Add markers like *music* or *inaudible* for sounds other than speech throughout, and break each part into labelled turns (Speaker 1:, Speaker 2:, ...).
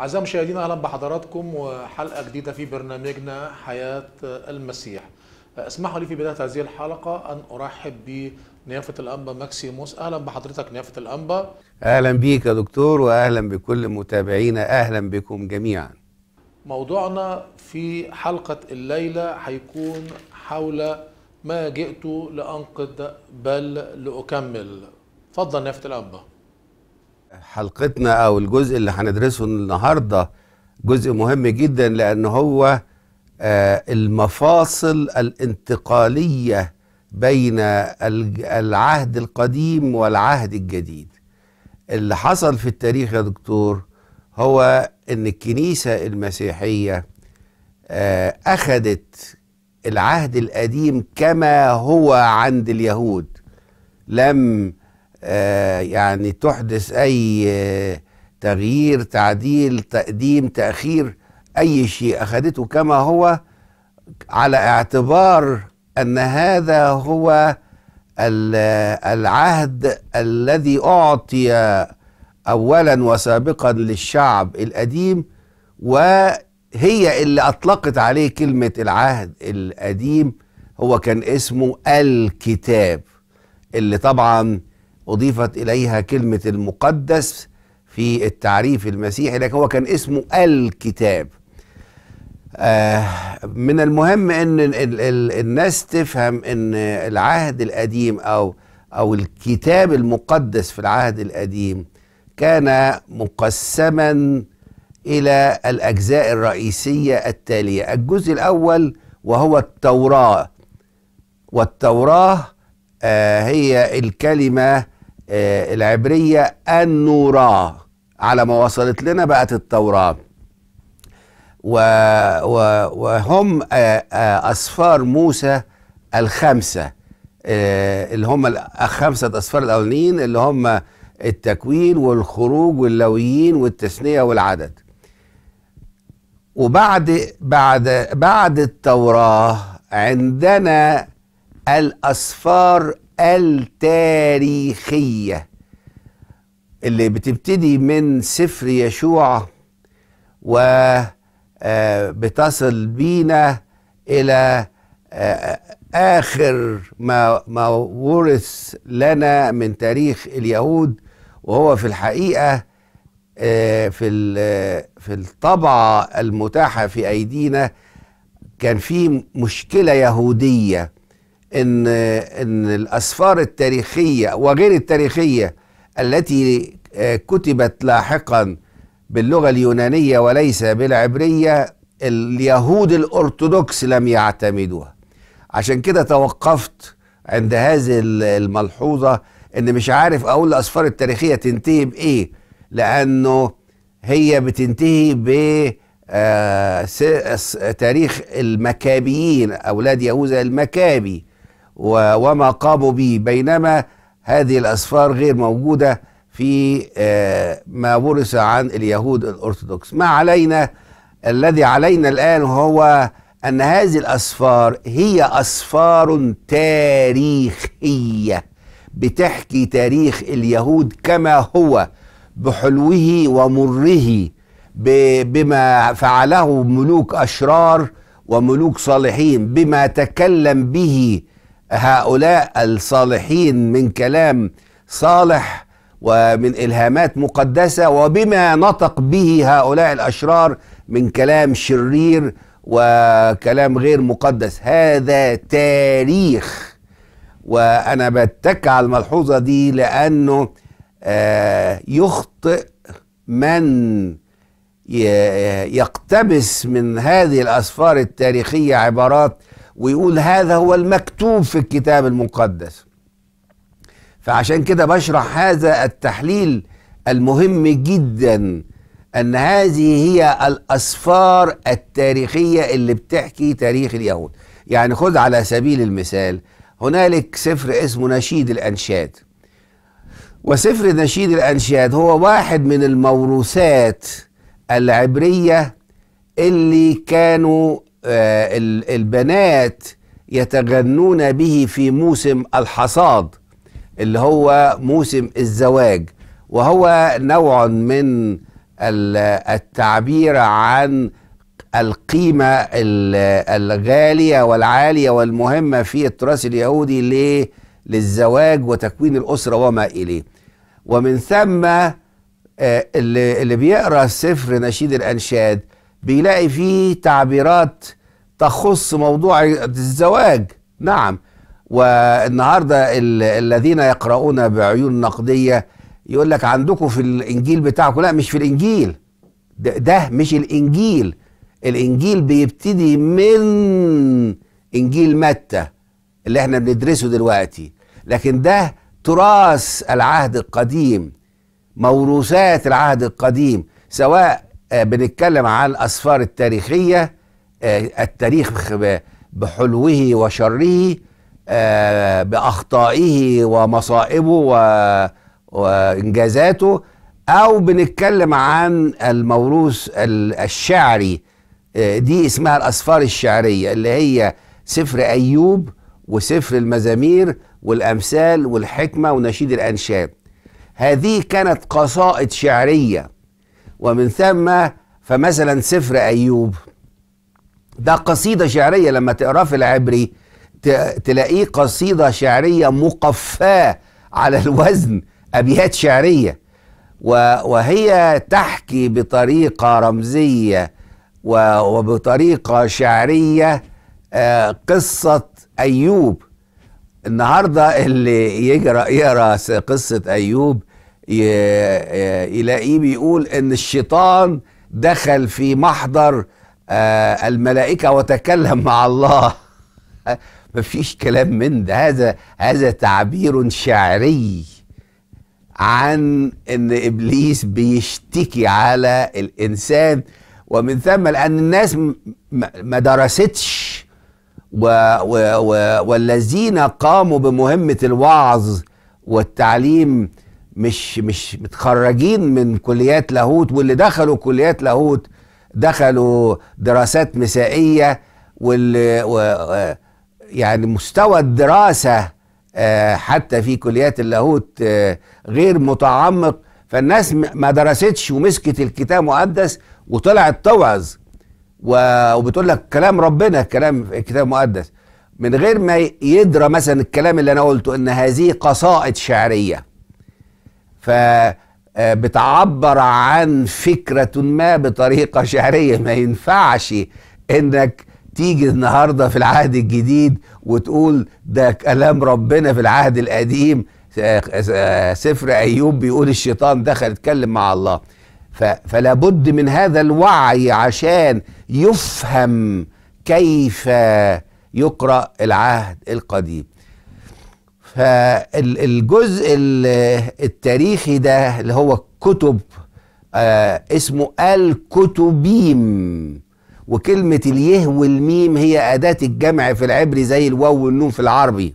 Speaker 1: أعزائي المشاهدين أهلا بحضراتكم وحلقة جديدة في برنامجنا حياة المسيح اسمحوا لي في بداية هذه الحلقة أن أرحب بنيافة الأنبا ماكسيموس أهلا بحضرتك نيافة الأنبا
Speaker 2: أهلا بيك يا دكتور وأهلا بكل متابعينا أهلا بكم جميعا
Speaker 1: موضوعنا في حلقة الليلة هيكون حول ما جئت لأنقذ بل لأكمل تفضل نيافة الأنبا
Speaker 2: حلقتنا او الجزء اللي هندرسه النهارده جزء مهم جدا لان هو آه، المفاصل الانتقاليه بين العهد القديم والعهد الجديد اللي حصل في التاريخ يا دكتور هو ان الكنيسه المسيحيه آه، اخذت العهد القديم كما هو عند اليهود لم آه، يعني تحدث أي آه، تغيير تعديل تقديم تأخير أي شيء أخذته كما هو على اعتبار أن هذا هو آه، العهد الذي أعطي أولا وسابقا للشعب القديم وهي اللي أطلقت عليه كلمة العهد القديم هو كان اسمه الكتاب اللي طبعا أضيفت إليها كلمة المقدس في التعريف المسيحي لكن هو كان اسمه الكتاب آه من المهم ان الـ الـ الناس تفهم ان العهد القديم او او الكتاب المقدس في العهد القديم كان مقسما الى الاجزاء الرئيسيه التاليه الجزء الاول وهو التوراه والتوراه آه هي الكلمه آه، العبرية النورا على ما وصلت لنا بقت التوراة و وهم آه، آه، أسفار موسى الخمسة اللي هم الخمسة أسفار الأولين اللي هم التكوين والخروج واللويين والتثنية والعدد وبعد بعد بعد التوراة عندنا الأسفار التاريخية اللي بتبتدي من سفر يشوع وبتصل آه، بينا إلى آه، آه، آخر ما, ما ورث لنا من تاريخ اليهود وهو في الحقيقة في في الطبعة المتاحة في أيدينا كان في مشكلة يهودية ان ان الاسفار التاريخيه وغير التاريخيه التي آه، كتبت لاحقا باللغه اليونانيه وليس بالعبريه اليهود الارثوذكس لم يعتمدوها عشان كده توقفت عند هذه الملحوظه ان مش عارف اقول الاسفار التاريخيه تنتهي بايه لانه هي بتنتهي ب آه، تاريخ المكابيين اولاد يهوذا المكابي وما قاموا به بينما هذه الأسفار غير موجودة في آه، ما ورث عن اليهود الأرثوذكس ما علينا الذي علينا الآن هو أن هذه الأسفار هي أسفار تاريخية بتحكي تاريخ اليهود كما هو بحلوه ومره بما فعله ملوك أشرار وملوك صالحين بما تكلم به هؤلاء الصالحين من كلام صالح ومن الهامات مقدسه وبما نطق به هؤلاء الاشرار من كلام شرير وكلام غير مقدس هذا تاريخ وانا بتك على الملحوظه دي لانه آه، يخطئ من يقتبس من هذه الاسفار التاريخيه عبارات ويقول هذا هو المكتوب في الكتاب المقدس فعشان كده بشرح هذا التحليل المهم جدا ان هذه هي الاسفار التاريخيه اللي بتحكي تاريخ اليهود يعني خذ على سبيل المثال هنالك سفر اسمه نشيد الانشاد وسفر نشيد الانشاد هو واحد من الموروثات العبريه اللي كانوا آه، البنات يتغنون به في موسم الحصاد اللي هو موسم الزواج وهو نوع من التعبير عن القيمة الغالية والعالية والمهمة في التراث اليهودي للزواج وتكوين الأسرة وما إليه ومن ثم آه، اللي بيقرأ سفر نشيد الأنشاد بيلاقي فيه تعبيرات تخص موضوع الزواج نعم والنهارده الذين يقرؤون بعيون نقديه يقول لك عندكم في الانجيل بتاعكم لا مش في الانجيل ده, ده مش الانجيل الانجيل بيبتدي من انجيل متى اللي احنا بندرسه دلوقتي لكن ده تراث العهد القديم موروثات العهد القديم سواء آه، بنتكلم عن الاسفار التاريخيه آه، التاريخ بحلوه وشره آه، باخطائه ومصائبه وانجازاته او بنتكلم عن الموروث الشعري آه، دي اسمها الاسفار الشعريه اللي هي سفر ايوب وسفر المزامير والامثال والحكمه ونشيد الانشاد هذه كانت قصائد شعريه ومن ثم فمثلا سفر ايوب ده قصيدة شعرية لما تقراه في العبري تلاقيه قصيدة شعرية مقفاة على الوزن أبيات شعرية وهي تحكي بطريقة رمزية وبطريقة شعرية آه، قصة أيوب النهاردة اللي يجرأ يقرأ قصة أيوب آه، يلاقيه بيقول إن الشيطان دخل في محضر آه الملائكة وتكلم مع الله *laughs* مفيش كلام من ده هذا هذا تعبير شعري عن ان ابليس بيشتكي على الانسان ومن ثم لان الناس ما درستش و و و والذين قاموا بمهمه الوعظ والتعليم مش مش متخرجين من كليات لاهوت واللي دخلوا كليات لاهوت دخلوا دراسات مسائيه وال و... يعني مستوى الدراسه آه، حتى في كليات اللاهوت آه، غير متعمق فالناس ما درستش ومسكت الكتاب المقدس وطلعت توعظ وبتقول لك كلام ربنا كلام الكتاب المقدس من غير ما يدرى مثلا الكلام اللي انا قلته ان هذه قصائد شعريه ف آه، بتعبر عن فكرة ما بطريقة شعرية ما ينفعش انك تيجي النهاردة في العهد الجديد وتقول ده كلام ربنا في العهد القديم آه، آه، سفر ايوب بيقول الشيطان دخل اتكلم مع الله فلا بد من هذا الوعي عشان يفهم كيف يقرأ العهد القديم فالجزء التاريخي ده اللي هو كتب آه اسمه الكتبيم وكلمة اليه والميم هي أداة الجمع في العبري زي الواو والنون في العربي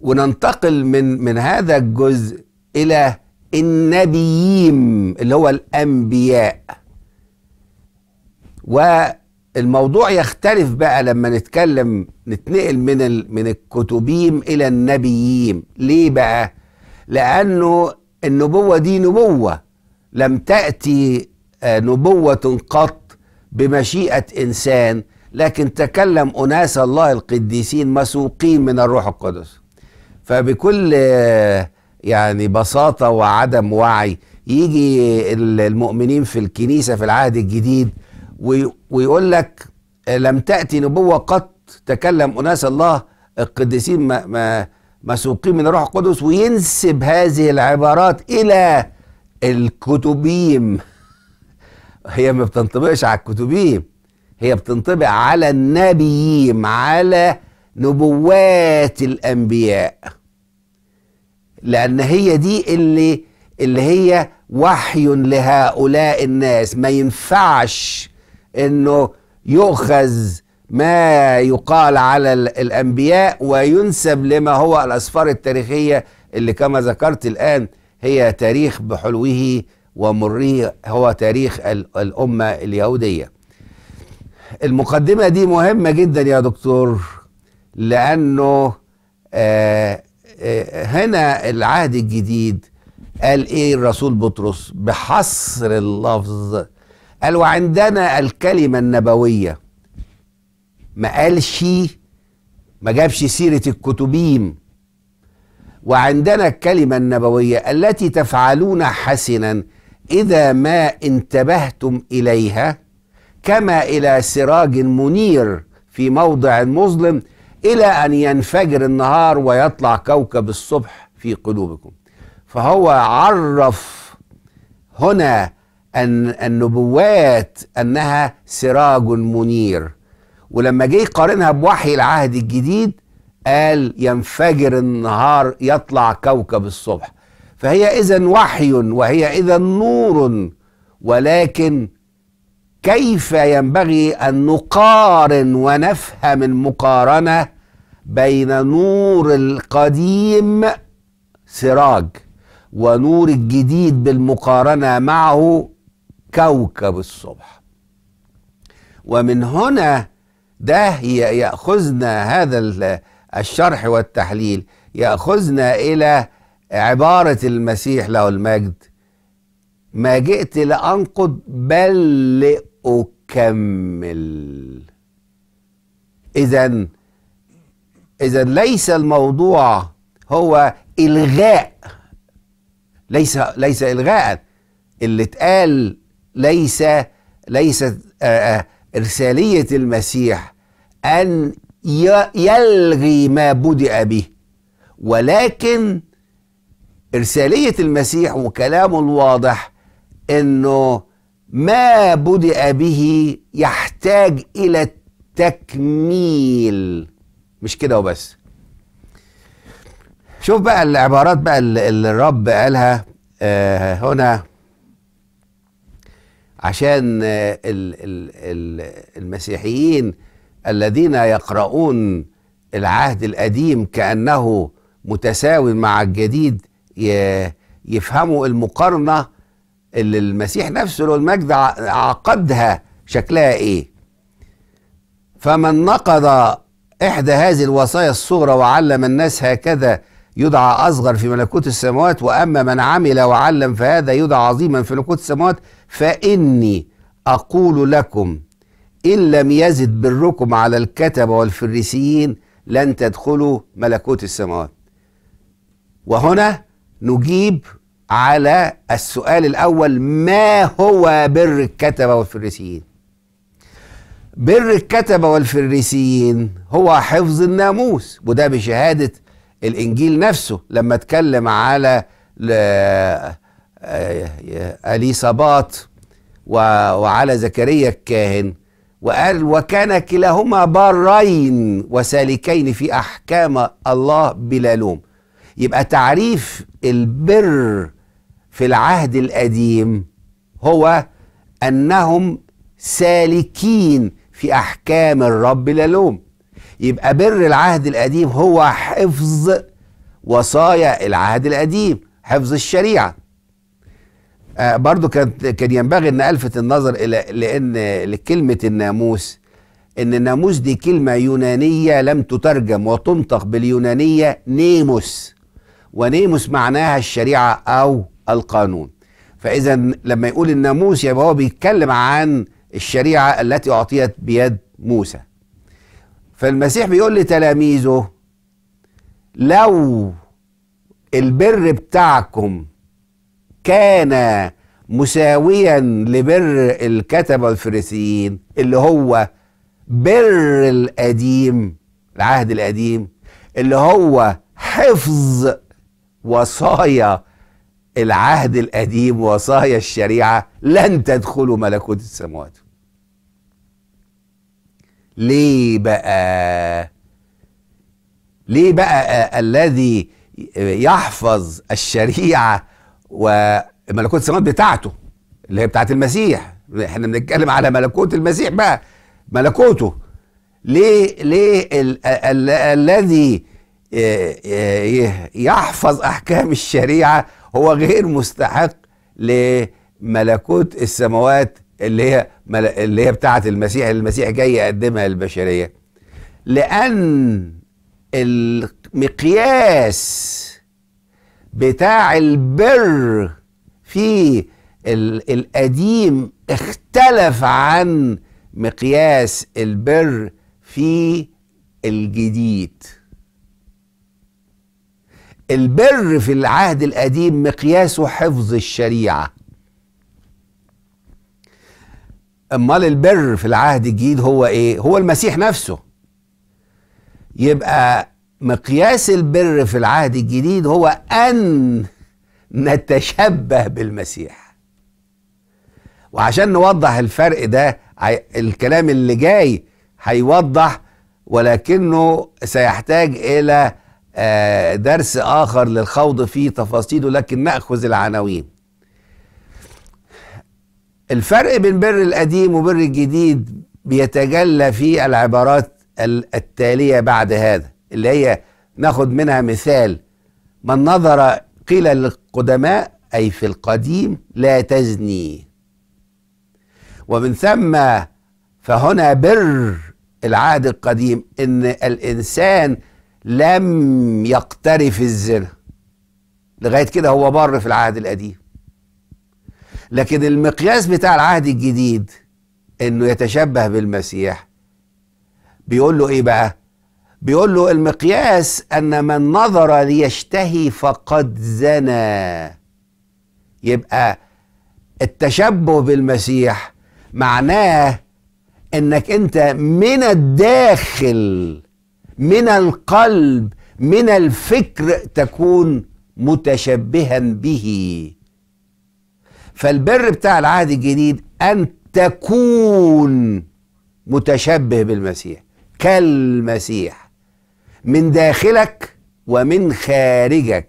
Speaker 2: وننتقل من من هذا الجزء إلى النبيين اللي هو الأنبياء و الموضوع يختلف بقى لما نتكلم نتنقل من ال... من الكتبيم الى النبيين ليه بقى لانه النبوه دي نبوه لم تاتي آه، نبوه قط بمشيئه انسان لكن تكلم اناس الله القديسين مسوقين من الروح القدس فبكل آه، يعني بساطه وعدم وعي يجي المؤمنين في الكنيسه في العهد الجديد ويقول لك لم تأتي نبوة قط تكلم أناس الله القديسين مسوقين من الروح القدس وينسب هذه العبارات إلى الكتبيم هي ما بتنطبقش على الكتبيم هي بتنطبق على النبيين على نبوات الأنبياء لأن هي دي اللي اللي هي وحي لهؤلاء الناس ما ينفعش انه يؤخذ ما يقال على الانبياء وينسب لما هو الاسفار التاريخيه اللي كما ذكرت الان هي تاريخ بحلوه ومره هو تاريخ الامه اليهوديه. المقدمه دي مهمه جدا يا دكتور لانه آه، آه، هنا العهد الجديد قال ايه الرسول بطرس بحصر اللفظ قال وعندنا الكلمة النبوية ما قالش ما جابش سيرة الكتبيم وعندنا الكلمة النبوية التي تفعلون حسنا إذا ما انتبهتم إليها كما إلى سراج منير في موضع مظلم إلى أن ينفجر النهار ويطلع كوكب الصبح في قلوبكم فهو عرف هنا أن النبوات أنها سراج منير ولما جه يقارنها بوحي العهد الجديد قال ينفجر النهار يطلع كوكب الصبح فهي إذا وحي وهي إذا نور ولكن كيف ينبغي أن نقارن ونفهم المقارنة بين نور القديم سراج ونور الجديد بالمقارنة معه كوكب الصبح ومن هنا ده يأخذنا هذا الشرح والتحليل يأخذنا إلى عبارة المسيح له المجد ما جئت لأنقض بل لأكمل إذا إذا ليس الموضوع هو إلغاء ليس ليس إلغاء اللي اتقال ليس ليست آه، آه، إرسالية المسيح أن يلغي ما بدأ به ولكن إرسالية المسيح وكلامه الواضح أنه ما بدأ به يحتاج إلى التكميل مش كده وبس شوف بقى العبارات بقى اللي الرب قالها آه، هنا عشان المسيحيين الذين يقرؤون العهد القديم كأنه متساوي مع الجديد يفهموا المقارنة اللي المسيح نفسه لو المجد عقدها شكلها ايه فمن نقض إحدى هذه الوصايا الصغرى وعلم الناس هكذا يدعى أصغر في ملكوت السماوات وأما من عمل وعلم فهذا يدعى عظيما في ملكوت السماوات فإني أقول لكم إن لم يزد بركم على الكتبة والفريسيين لن تدخلوا ملكوت السماوات وهنا نجيب على السؤال الأول ما هو بر الكتبة والفريسيين بر الكتبة والفريسيين هو حفظ الناموس وده بشهادة الإنجيل نفسه لما اتكلم على اليصابات وعلى زكريا الكاهن وقال وكان كلاهما بارين وسالكين في احكام الله بلا لوم يبقى تعريف البر في العهد القديم هو انهم سالكين في احكام الرب بلا لوم يبقى بر العهد القديم هو حفظ وصايا العهد القديم حفظ الشريعه آه برضو كانت كان ينبغي ان الفت النظر الى لان لكلمه الناموس ان الناموس دي كلمه يونانيه لم تترجم وتنطق باليونانيه نيموس ونيموس معناها الشريعه او القانون فاذا لما يقول الناموس يبقى هو بيتكلم عن الشريعه التي اعطيت بيد موسى فالمسيح بيقول لتلاميذه لو البر بتاعكم كان مساويا لبر الكتبة الفريسيين اللي هو بر القديم العهد القديم اللي هو حفظ وصايا العهد القديم وصايا الشريعة لن تدخلوا ملكوت السماوات ليه بقى ليه بقى الذي يحفظ الشريعة وملكوت السماوات بتاعته اللي هي بتاعت المسيح احنا بنتكلم على ملكوت المسيح بقى ملكوته ليه ليه الذي آه، آه، يحفظ احكام الشريعه هو غير مستحق لملكوت السماوات اللي هي اللي هي بتاعه المسيح اللي المسيح جاي يقدمها للبشريه لان المقياس بتاع البر في القديم اختلف عن مقياس البر في الجديد البر في العهد القديم مقياسه حفظ الشريعه امال البر في العهد الجديد هو ايه هو المسيح نفسه يبقى مقياس البر في العهد الجديد هو أن نتشبه بالمسيح وعشان نوضح الفرق ده الكلام اللي جاي هيوضح ولكنه سيحتاج إلى آه، درس آخر للخوض في تفاصيله لكن نأخذ العناوين الفرق بين بر القديم وبر الجديد بيتجلى في العبارات التالية بعد هذا اللي هي ناخد منها مثال من نظر قيل للقدماء أي في القديم لا تزني ومن ثم فهنا بر العهد القديم إن الإنسان لم يقترف الزنا لغاية كده هو بر في العهد القديم لكن المقياس بتاع العهد الجديد انه يتشبه بالمسيح بيقول له ايه بقى بيقول له المقياس ان من نظر ليشتهي فقد زنى يبقى التشبه بالمسيح معناه انك انت من الداخل من القلب من الفكر تكون متشبها به فالبر بتاع العهد الجديد ان تكون متشبه بالمسيح كالمسيح من داخلك ومن خارجك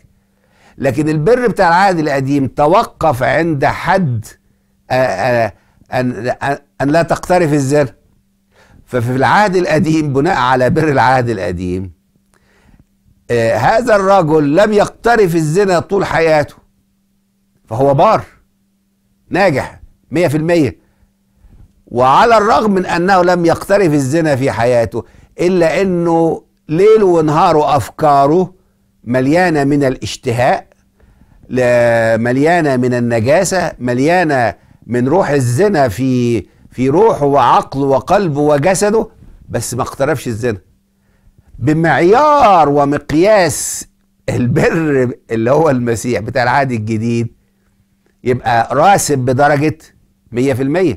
Speaker 2: لكن البر بتاع العهد القديم توقف عند حد آه، آه، أن لا تقترف الزر ففي العهد القديم بناء على بر العهد القديم آه، هذا الرجل لم يقترف الزنا طول حياته فهو بار ناجح مية في المية وعلى الرغم من أنه لم يقترف الزنا في حياته إلا أنه ليل ونهاره أفكاره مليانة من الاشتهاء مليانة من النجاسة مليانة من روح الزنا في في روحه وعقله وقلبه وجسده بس ما اقترفش الزنا بمعيار ومقياس البر اللي هو المسيح بتاع العهد الجديد يبقى راسب بدرجة 100%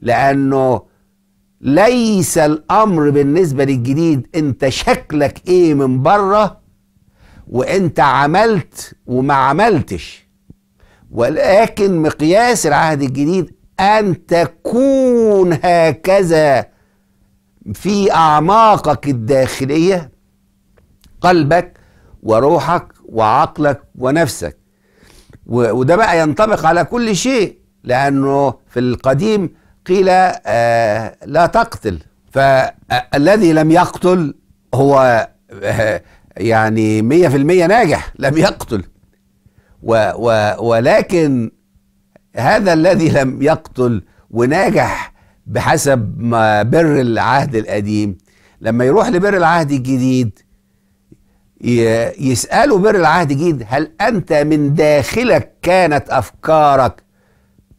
Speaker 2: لأنه ليس الامر بالنسبه للجديد انت شكلك ايه من بره وانت عملت وما عملتش ولكن مقياس العهد الجديد ان تكون هكذا في اعماقك الداخليه قلبك وروحك وعقلك ونفسك وده بقى ينطبق على كل شيء لانه في القديم قيل آه، لا تقتل فالذي لم يقتل هو آه، يعني مية في المية ناجح لم يقتل و و ولكن هذا الذي لم يقتل وناجح بحسب ما بر العهد القديم لما يروح لبر العهد الجديد يسأله بر العهد الجديد هل أنت من داخلك كانت أفكارك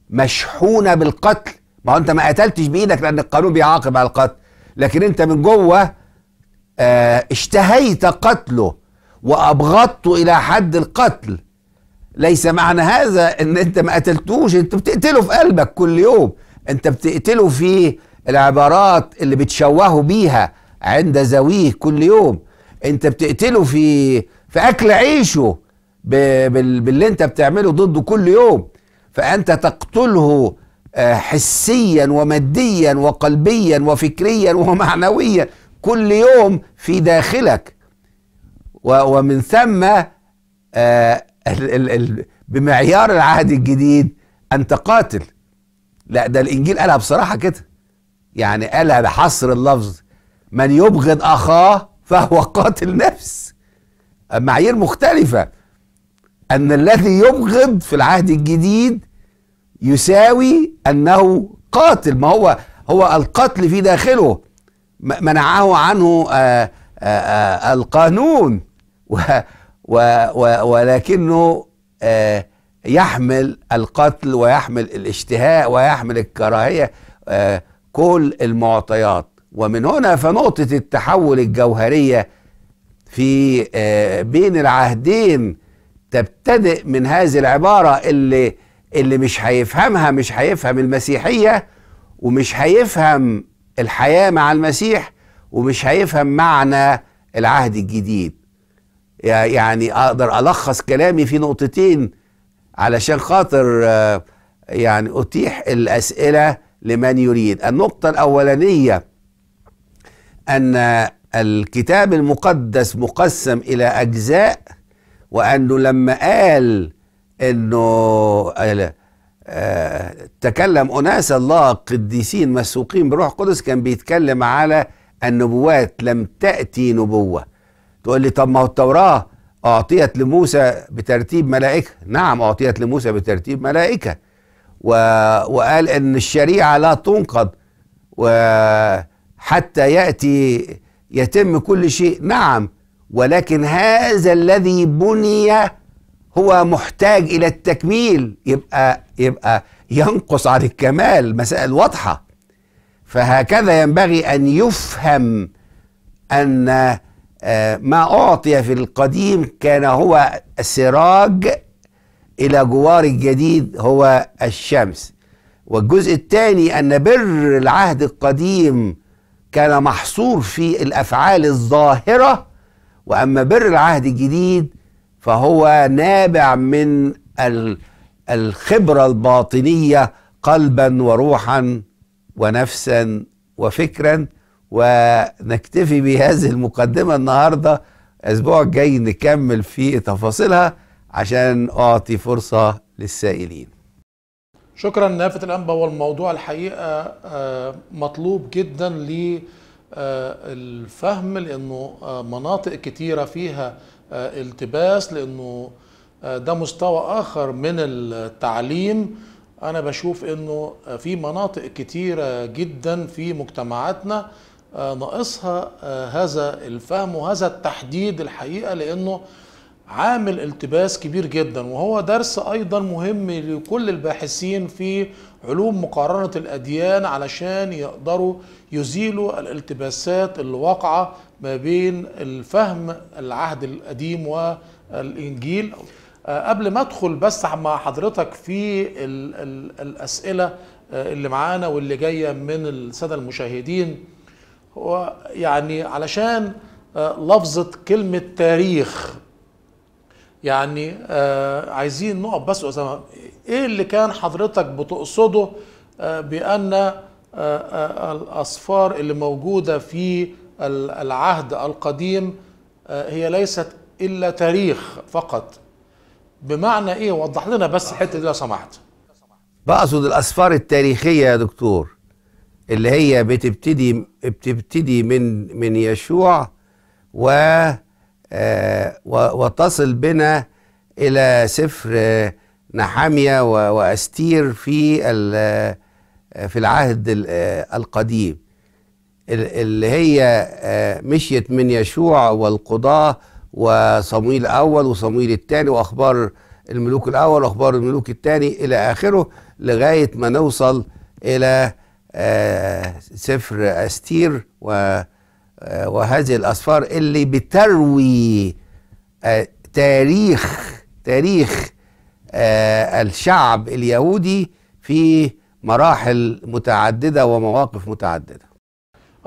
Speaker 2: مشحونة بالقتل ما هو انت ما قتلتش بايدك لان القانون بيعاقب على القتل لكن انت من جوه اه اشتهيت قتله وابغضته الى حد القتل ليس معنى هذا ان انت ما قتلتوش انت بتقتله في قلبك كل يوم انت بتقتله في العبارات اللي بتشوهه بيها عند زويه كل يوم انت بتقتله في في اكل عيشه باللي انت بتعمله ضده كل يوم فانت تقتله آه، حسيا وماديا وقلبيا وفكريا ومعنويا كل يوم في داخلك ومن ثم آه، بمعيار العهد الجديد انت قاتل لا ده الانجيل قالها بصراحه كده يعني قالها بحصر اللفظ من يبغض اخاه فهو قاتل نفس معايير مختلفه ان الذي يبغض في العهد الجديد يساوي أنه قاتل ما هو هو القتل في داخله منعه عنه آآ آه، آآ آه، آه، القانون *laughs* و و و ولكنه يحمل القتل ويحمل الاشتهاء ويحمل الكراهية كل المعطيات ومن هنا فنقطة التحول الجوهرية في بين العهدين تبتدئ من هذه العبارة اللي اللي مش هيفهمها مش هيفهم المسيحيه ومش هيفهم الحياه مع المسيح ومش هيفهم معنى العهد الجديد يعني اقدر الخص كلامي في نقطتين علشان خاطر آه، يعني اتيح الاسئله لمن يريد النقطه الاولانيه ان الكتاب المقدس مقسم الى اجزاء وانه لما قال انه آه، تكلم اناس الله قديسين مسوقين بروح قدس كان بيتكلم على النبوات لم تاتي نبوه تقول لي طب ما هو التوراه اعطيت لموسى بترتيب ملائكه نعم اعطيت لموسى بترتيب ملائكه و... وقال ان الشريعه لا تنقض وحتى ياتي يتم كل شيء نعم ولكن هذا الذي بني هو محتاج الى التكميل يبقى يبقى ينقص عن الكمال مسائل واضحه فهكذا ينبغي ان يفهم ان آه، ما اعطي في القديم كان هو سراج الى جوار الجديد هو الشمس والجزء الثاني ان بر العهد القديم كان محصور في الافعال الظاهره واما بر العهد الجديد فهو نابع من الخبرة الباطنية قلبا وروحا ونفسا وفكرا ونكتفي بهذه المقدمة النهاردة الأسبوع الجاي نكمل في تفاصيلها عشان أعطي فرصة للسائلين
Speaker 1: شكرا نافت الأنبا والموضوع الحقيقة آه، مطلوب جدا للفهم آه، لأنه آه، مناطق كثيره فيها آه، التباس لانه آه، ده مستوى اخر من التعليم انا بشوف انه آه، في مناطق كتيره جدا في مجتمعاتنا ناقصها هذا الفهم وهذا التحديد الحقيقه لانه عامل التباس كبير جدا وهو درس ايضا مهم لكل الباحثين في علوم مقارنه الاديان علشان يقدروا يزيلوا الالتباسات اللي واقعه ما بين الفهم العهد القديم والإنجيل آه، قبل ما ادخل بس مع حضرتك في الـ الـ الأسئلة آه، اللي معانا واللي جاية من السادة المشاهدين هو يعني علشان آه، لفظة كلمة تاريخ يعني عايزين نقف بس أسامة إيه اللي كان حضرتك بتقصده بأن الأصفار اللي موجودة في العهد القديم آه، هي ليست الا تاريخ فقط بمعنى ايه وضح لنا بس الحته دي لو سمحت
Speaker 2: بقصد الاسفار التاريخيه يا دكتور اللي هي بتبتدي بتبتدي من من يشوع و آه، وتصل بنا الى سفر آه، نحاميه واستير في في العهد القديم اللي هي آه، مشيت من يشوع والقضاة وصمويل الأول وصمويل الثاني وأخبار الملوك الأول وأخبار الملوك الثاني إلى آخره لغاية ما نوصل إلى آه، سفر أستير آه، وهذه الأسفار اللي بتروي تاريخ تاريخ الشعب اليهودي في مراحل متعددة ومواقف متعددة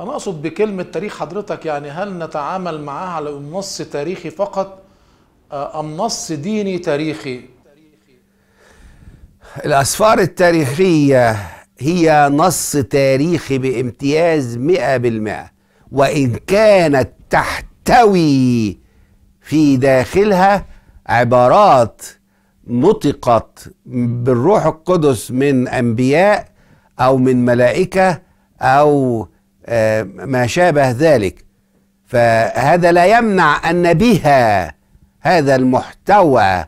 Speaker 1: أنا أقصد بكلمة تاريخ حضرتك يعني هل نتعامل معاها على نص تاريخي فقط آه، أم نص ديني تاريخي؟
Speaker 2: الأسفار التاريخية هي نص تاريخي بامتياز مئة بالمئة وإن كانت تحتوي في داخلها عبارات نطقت بالروح القدس من أنبياء أو من ملائكة أو آه، ما شابه ذلك فهذا لا يمنع أن بها هذا المحتوى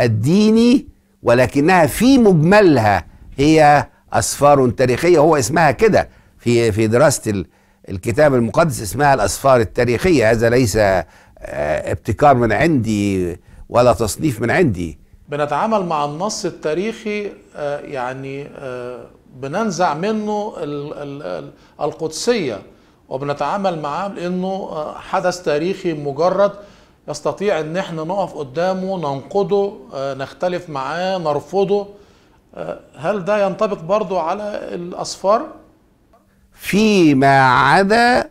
Speaker 2: الديني ولكنها في مجملها هي أسفار تاريخية هو اسمها كده في في دراسة الكتاب المقدس اسمها الأسفار التاريخية هذا ليس آه، ابتكار من عندي ولا تصنيف من عندي
Speaker 1: بنتعامل مع النص التاريخي آه، يعني بننزع منه القدسية وبنتعامل معاه لأنه آه، حدث تاريخي مجرد يستطيع أن احنا نقف قدامه ننقده آه، نختلف معاه نرفضه آه، هل ده ينطبق برضه على الأصفار؟
Speaker 2: فيما عدا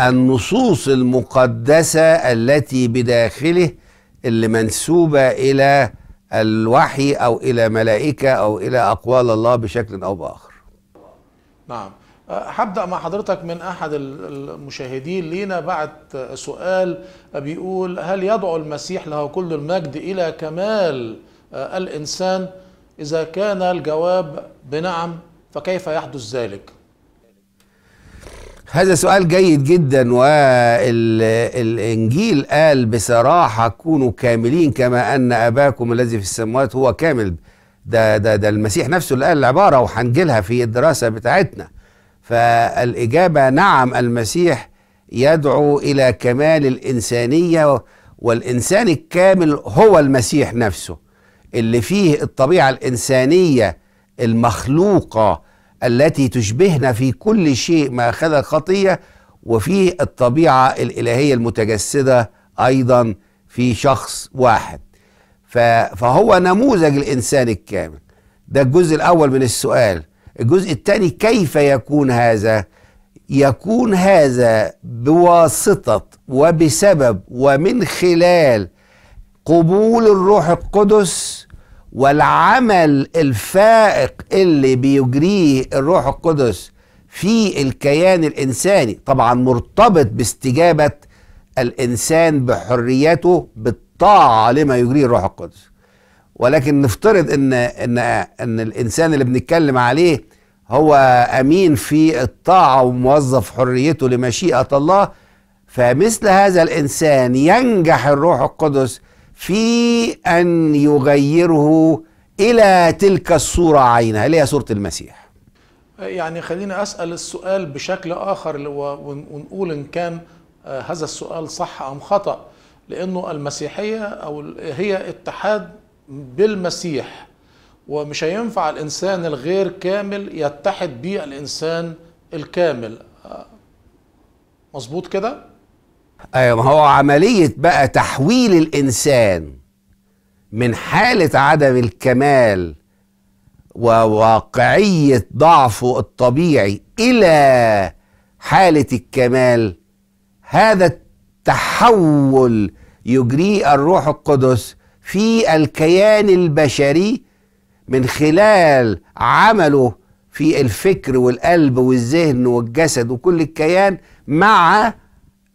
Speaker 2: النصوص المقدسة التي بداخله اللي منسوبة إلى الوحي أو إلى ملائكة أو إلى أقوال الله بشكل أو بآخر
Speaker 1: نعم أه، هبدأ مع حضرتك من أحد المشاهدين لينا بعد سؤال بيقول هل يدعو المسيح له كل المجد إلى كمال أه، الإنسان إذا كان الجواب بنعم فكيف يحدث ذلك؟
Speaker 2: هذا سؤال جيد جدا والإنجيل قال بصراحة كونوا كاملين كما أن أباكم الذي في السماوات هو كامل ده, ده, ده المسيح نفسه اللي قال العبارة وهنجيلها في الدراسة بتاعتنا فالإجابة نعم المسيح يدعو إلى كمال الإنسانية والإنسان الكامل هو المسيح نفسه اللي فيه الطبيعة الإنسانية المخلوقة التي تشبهنا في كل شيء ما أخذ الخطية وفي الطبيعة الإلهية المتجسدة أيضا في شخص واحد فهو نموذج الإنسان الكامل ده الجزء الأول من السؤال الجزء الثاني كيف يكون هذا يكون هذا بواسطة وبسبب ومن خلال قبول الروح القدس والعمل الفائق اللي بيجريه الروح القدس في الكيان الانساني طبعا مرتبط باستجابه الانسان بحريته بالطاعه لما يجريه الروح القدس ولكن نفترض ان ان ان الانسان اللي بنتكلم عليه هو امين في الطاعه وموظف حريته لمشيئه الله فمثل هذا الانسان ينجح الروح القدس في أن يغيره إلى تلك الصورة عينها اللي هي صورة المسيح
Speaker 1: يعني خلينا أسأل السؤال بشكل آخر ونقول إن كان آه، هذا السؤال صح أم خطأ لأنه المسيحية أو هي اتحاد بالمسيح ومش هينفع الإنسان الغير كامل يتحد بالانسان الكامل آه، مظبوط كده؟
Speaker 2: أيوة، ما هو عملية بقى تحويل الإنسان من حالة عدم الكمال وواقعية ضعفه الطبيعي إلى حالة الكمال هذا التحول يجريه الروح القدس في الكيان البشري من خلال عمله في الفكر والقلب والذهن والجسد وكل الكيان مع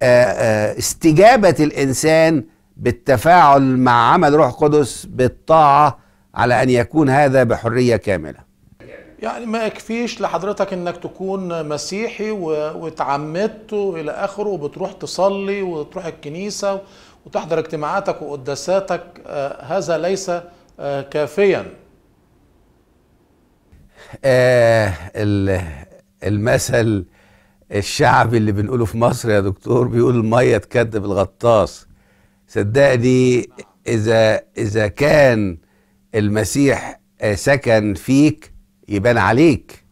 Speaker 2: آه، آه، استجابة الإنسان بالتفاعل مع عمل روح قدس بالطاعة على أن يكون هذا بحرية كاملة
Speaker 1: يعني ما يكفيش لحضرتك انك تكون مسيحي واتعمدت والى اخره وبتروح تصلي وتروح الكنيسه وتحضر اجتماعاتك وقداساتك آه، هذا ليس كافيا
Speaker 2: آه المثل الشعب اللي بنقوله في مصر يا دكتور بيقول الميه تكذب الغطاس صدقني اذا اذا كان المسيح آه، سكن فيك يبان عليك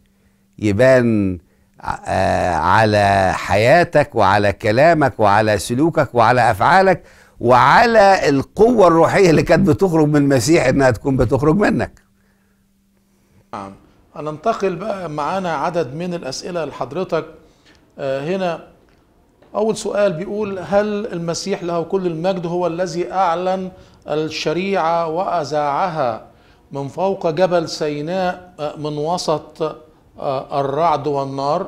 Speaker 2: يبان آه، على حياتك وعلى كلامك وعلى سلوكك وعلى افعالك وعلى القوه الروحيه اللي كانت بتخرج من المسيح انها تكون بتخرج منك.
Speaker 1: نعم هننتقل بقى معانا عدد من الاسئله لحضرتك آه، هنا أول سؤال بيقول هل المسيح له كل المجد هو الذي أعلن الشريعة وأذاعها من فوق جبل سيناء آه، من وسط آه، الرعد والنار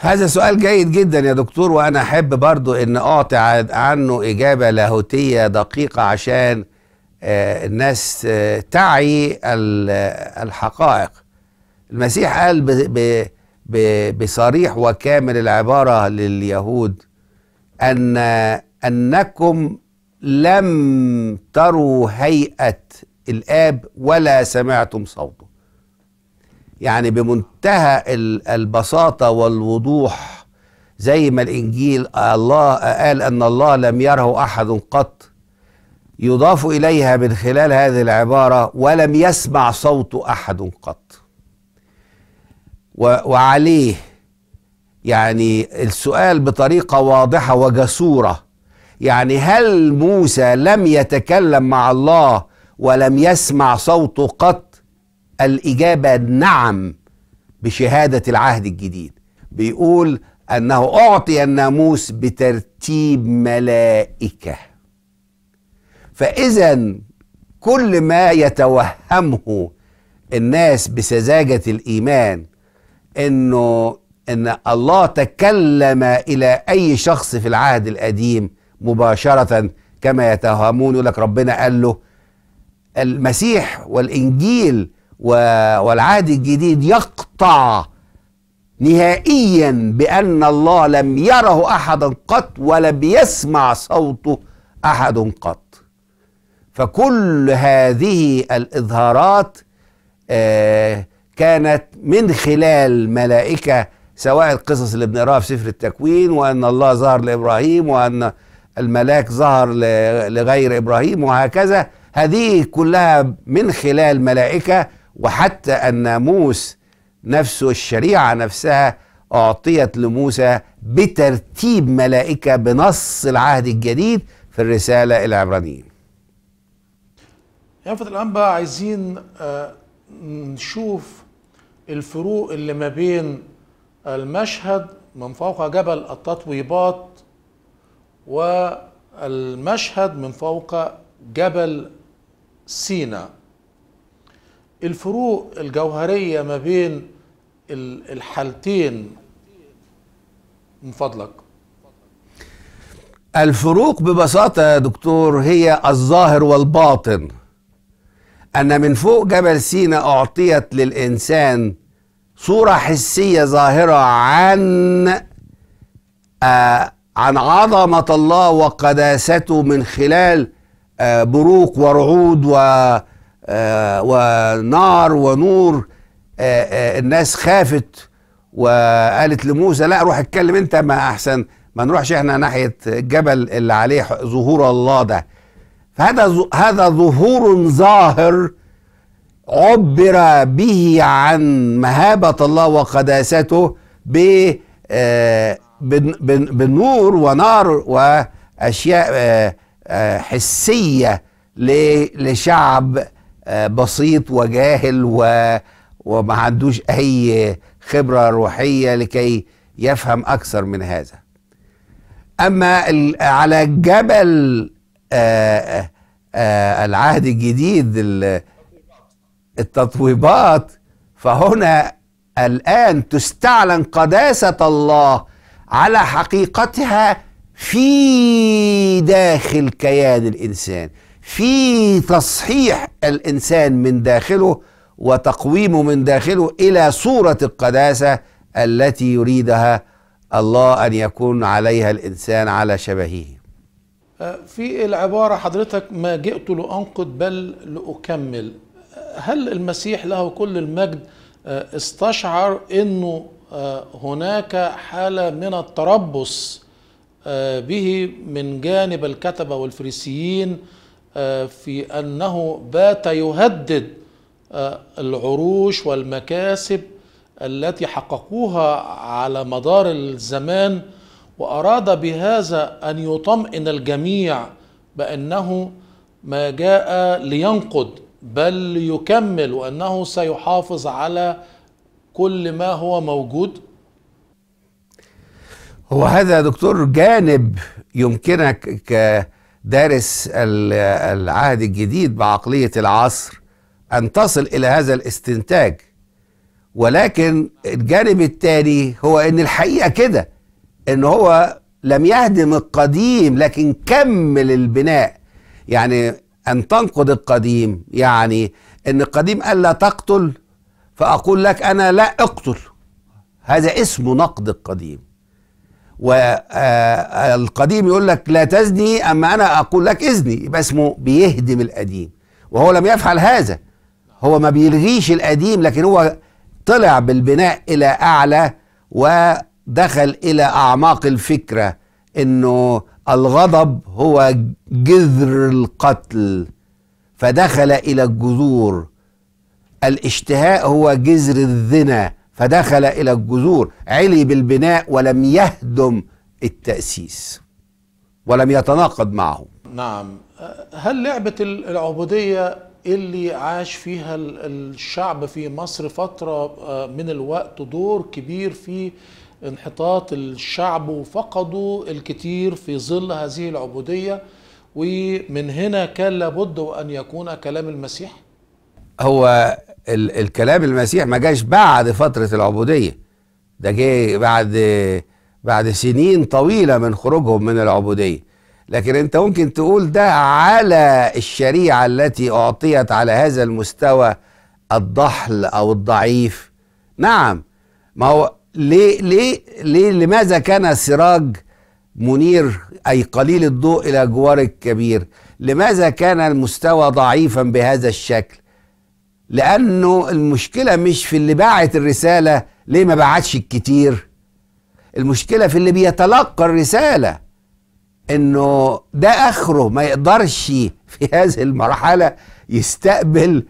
Speaker 2: هذا سؤال جيد جدا يا دكتور وأنا أحب برضو أن أعطي عنه إجابة لاهوتية دقيقة عشان الناس تعي الحقائق المسيح قال بصريح وكامل العبارة لليهود أن أنكم لم تروا هيئة الآب ولا سمعتم صوته يعني بمنتهى البساطة والوضوح زي ما الإنجيل الله قال أن الله لم يره أحد قط يضاف إليها من خلال هذه العبارة ولم يسمع صوت أحد قط وعليه يعني السؤال بطريقه واضحه وجسوره يعني هل موسى لم يتكلم مع الله ولم يسمع صوته قط الاجابه نعم بشهاده العهد الجديد بيقول انه اعطي الناموس بترتيب ملائكه فاذا كل ما يتوهمه الناس بسذاجه الايمان انه ان الله تكلم الى اي شخص في العهد القديم مباشره كما يتهمون يقول لك ربنا قال له المسيح والانجيل والعهد الجديد يقطع نهائيا بان الله لم يره احدا قط ولم يسمع صوته احد قط فكل هذه الاظهارات آه كانت من خلال ملائكة سواء القصص اللي بنقراها في سفر التكوين وأن الله ظهر لإبراهيم وأن الملاك ظهر لغير إبراهيم وهكذا هذه كلها من خلال ملائكة وحتى الناموس نفسه الشريعة نفسها أعطيت لموسى بترتيب ملائكة بنص العهد الجديد في الرسالة العبرانيين
Speaker 1: يافت فضل بقى عايزين آه، نشوف الفروق اللي ما بين المشهد من فوق جبل التطويبات والمشهد من فوق جبل سينا الفروق الجوهرية ما بين الحالتين من فضلك
Speaker 2: الفروق ببساطة يا دكتور هي الظاهر والباطن أن من فوق جبل سينا أعطيت للإنسان صورة حسية ظاهرة عن آه عن عظمة الله وقداسته من خلال آه بروق ورعود و آه ونار ونور آه، آه، الناس خافت وقالت لموسى لا روح اتكلم انت ما احسن ما نروحش احنا ناحية الجبل اللي عليه ظهور الله ده فهذا هذا ظهور ظاهر عبر به عن مهابة الله وقداسته بالنور آه، ونار وأشياء آه، آه، حسية لشعب بسيط وجاهل وما عندوش أي خبرة روحية لكي يفهم أكثر من هذا أما على جبل آآ آه، آآ آه، آه، العهد الجديد التطويبات فهنا الآن تستعلن قداسة الله على حقيقتها في داخل كيان الإنسان في تصحيح الإنسان من داخله وتقويمه من داخله إلى صورة القداسة التي يريدها الله أن يكون عليها الإنسان على شبهه
Speaker 1: في العبارة حضرتك ما جئت لأنقد بل لأكمل هل المسيح له كل المجد استشعر أنه آه، هناك حالة من التربص آه، به من جانب الكتبة والفريسيين آه، في أنه بات يهدد العروش والمكاسب التي حققوها على مدار الزمان وأراد بهذا أن يطمئن الجميع بأنه ما جاء لينقد بل يكمل وأنه سيحافظ على كل ما هو موجود
Speaker 2: هو هذا يا دكتور جانب يمكنك كدارس العهد الجديد بعقلية العصر أن تصل إلى هذا الاستنتاج ولكن الجانب الثاني هو أن الحقيقة كده ان هو لم يهدم القديم لكن كمل البناء يعني ان تنقض القديم يعني ان القديم قال لا تقتل فاقول لك انا لا اقتل هذا اسمه نقد القديم والقديم آه، يقول لك لا تزني اما انا اقول لك ازني يبقى اسمه بيهدم القديم وهو لم يفعل هذا هو ما بيلغيش القديم لكن هو طلع بالبناء الى اعلى و دخل الى اعماق الفكره انه الغضب هو جذر القتل فدخل الى الجذور الاشتهاء هو جذر الذنا فدخل الى الجذور علي بالبناء ولم يهدم التاسيس ولم يتناقض معه
Speaker 1: نعم هل لعبه العبوديه اللي عاش فيها الشعب في مصر فتره آه، من الوقت دور كبير في انحطاط الشعب وفقدوا الكثير في ظل هذه العبودية ومن هنا كان لابد أن يكون كلام المسيح
Speaker 2: هو ال الكلام المسيح ما جاش بعد فترة العبودية ده جه بعد بعد سنين طويلة من خروجهم من العبودية لكن انت ممكن تقول ده على الشريعة التي أعطيت على هذا المستوى الضحل أو الضعيف نعم ما هو ليه ليه ليه لماذا كان سراج منير اي قليل الضوء الى جوار الكبير لماذا كان المستوى ضعيفا بهذا الشكل لانه المشكله مش في اللي باعت الرساله ليه ما بعتش الكتير المشكله في اللي بيتلقى الرساله انه ده اخره ما يقدرش في هذه المرحله يستقبل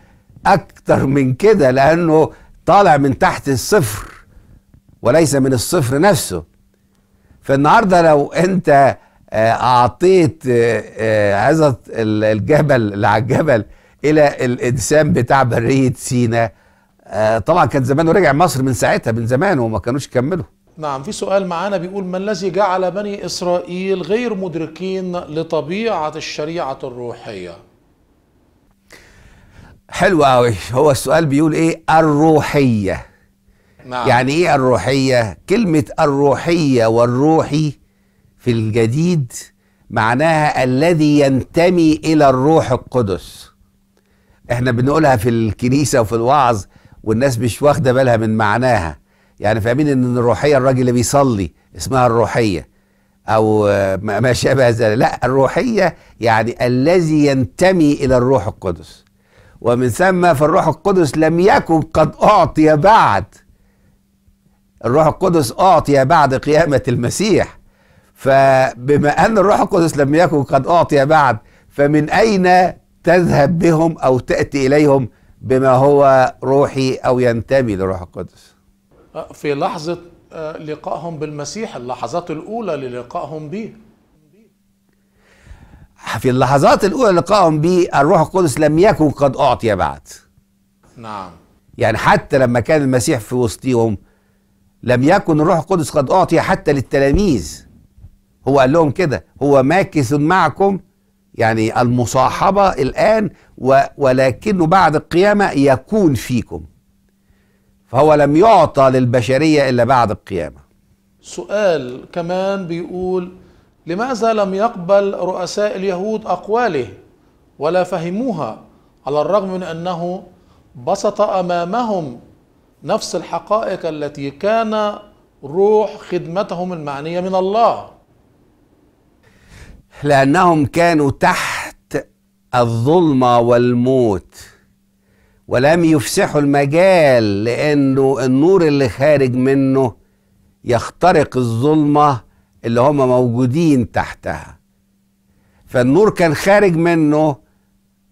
Speaker 2: اكتر من كده لانه طالع من تحت الصفر وليس من الصفر نفسه فالنهارده لو انت آه، اعطيت آه، آه، هذا الجبل اللي على الجبل الى الانسان بتاع بريه سينا طبعا كان زمانه رجع مصر من ساعتها من زمان وما كانوش كملوا
Speaker 1: نعم في سؤال معانا بيقول ما الذي جعل بني اسرائيل غير مدركين لطبيعه الشريعه الروحيه
Speaker 2: حلو قوي هو السؤال بيقول ايه الروحيه نعم. يعني ايه الروحيه كلمه الروحيه والروحي في الجديد معناها الذي ينتمي الى الروح القدس احنا بنقولها في الكنيسه وفي الوعظ والناس مش واخده بالها من معناها يعني فاهمين ان الروحيه الراجل اللي بيصلي اسمها الروحيه او ما شابه ذلك لا الروحيه يعني الذي ينتمي الى الروح القدس ومن ثم فالروح القدس لم يكن قد اعطي بعد الروح القدس أعطي بعد قيامة المسيح فبما أن الروح القدس لم يكن قد أعطي بعد فمن أين تذهب بهم أو تأتي إليهم بما هو روحي أو ينتمي للروح القدس
Speaker 1: أه، في لحظة أه، لقائهم بالمسيح اللحظات الأولى للقائهم به
Speaker 2: في اللحظات الأولى لقائهم به الروح القدس لم يكن قد أعطي بعد نعم يعني حتى لما كان المسيح في وسطهم لم يكن الروح القدس قد أعطي حتى للتلاميذ هو قال لهم كده هو ماكث معكم يعني المصاحبة الآن ولكنه بعد القيامة يكون فيكم فهو لم يعطى للبشرية إلا بعد القيامة
Speaker 1: سؤال كمان بيقول لماذا لم يقبل رؤساء اليهود أقواله ولا فهموها على الرغم من أنه بسط أمامهم نفس الحقائق التي كان روح خدمتهم المعنيه من الله
Speaker 2: لانهم كانوا تحت الظلمه والموت ولم يفسحوا المجال لانه النور اللي خارج منه يخترق الظلمه اللي هم موجودين تحتها فالنور كان خارج منه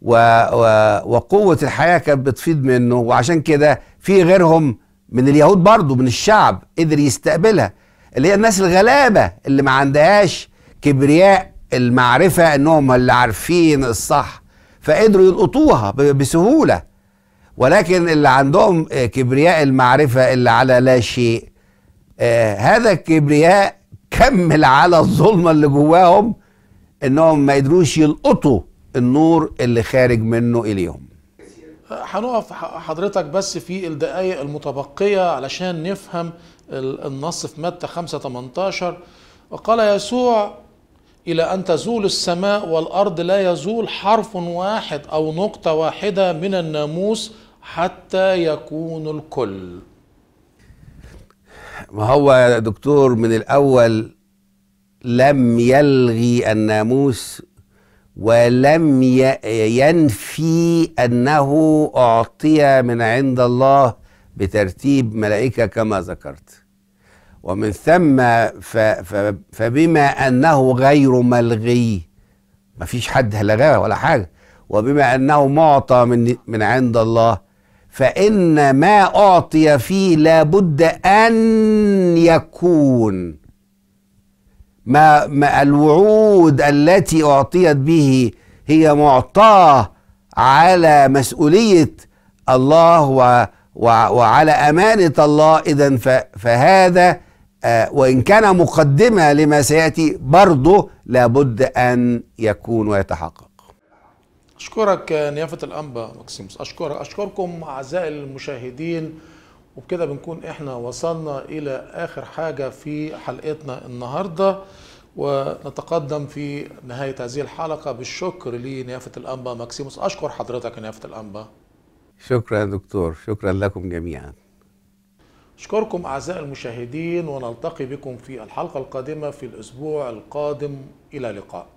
Speaker 2: و و وقوه الحياه كانت بتفيض منه وعشان كده في غيرهم من اليهود برضو من الشعب قدر يستقبلها اللي هي الناس الغلابة اللي ما عندهاش كبرياء المعرفة انهم اللي عارفين الصح فقدروا يلقطوها بسهولة ولكن اللي عندهم كبرياء المعرفة اللي على لا شيء آه هذا الكبرياء كمل على الظلمة اللي جواهم انهم ما قدروش يلقطوا النور اللي خارج منه اليهم
Speaker 1: هنقف حضرتك بس في الدقايق المتبقية علشان نفهم النص في متى 5 18 وقال يسوع إلى أن تزول السماء والأرض لا يزول حرف واحد أو نقطة واحدة من الناموس حتى يكون الكل
Speaker 2: ما هو يا دكتور من الأول لم يلغي الناموس ولم ينفي أنه أعطي من عند الله بترتيب ملائكة كما ذكرت ومن ثم فبما أنه غير ملغي مفيش حد لغاه ولا حاجة وبما أنه معطى من, من عند الله فإن ما أعطي فيه لابد أن يكون ما, ما الوعود التي أعطيت به هي معطاة على مسؤولية الله و وعلى أمانة الله إذا فهذا آه، وإن كان مقدمة لما سيأتي برضه لابد أن يكون ويتحقق
Speaker 1: أشكرك نيافة الأنبا ماكسيموس أشكرك أشكركم أعزائي المشاهدين وبكده بنكون احنا وصلنا الى اخر حاجه في حلقتنا النهارده ونتقدم في نهايه هذه الحلقه بالشكر لنيافه الانبا ماكسيموس اشكر حضرتك يا نيافه الانبا
Speaker 2: شكرا يا دكتور شكرا لكم جميعا
Speaker 1: أشكركم أعزائي المشاهدين ونلتقي بكم في الحلقة القادمة في الأسبوع القادم إلى لقاء